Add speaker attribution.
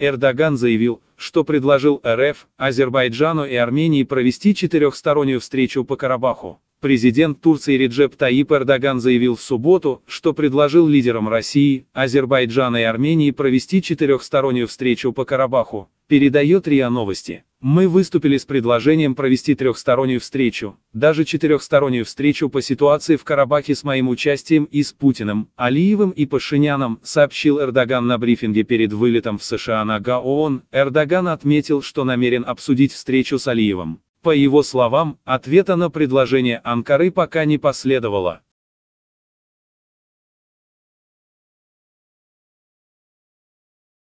Speaker 1: Эрдоган заявил, что предложил РФ, Азербайджану и Армении провести четырехстороннюю встречу по Карабаху. Президент Турции Реджеп Таип Эрдоган заявил в субботу, что предложил лидерам России, Азербайджана и Армении провести четырехстороннюю встречу по Карабаху, передает РИА Новости. Мы выступили с предложением провести трехстороннюю встречу, даже четырехстороннюю встречу по ситуации в Карабахе с моим участием и с Путиным, Алиевым и Пашиняном, сообщил Эрдоган на брифинге перед вылетом в США на ГАОН. Эрдоган отметил, что намерен обсудить встречу с Алиевым. По его словам, ответа на предложение Анкары пока не последовало.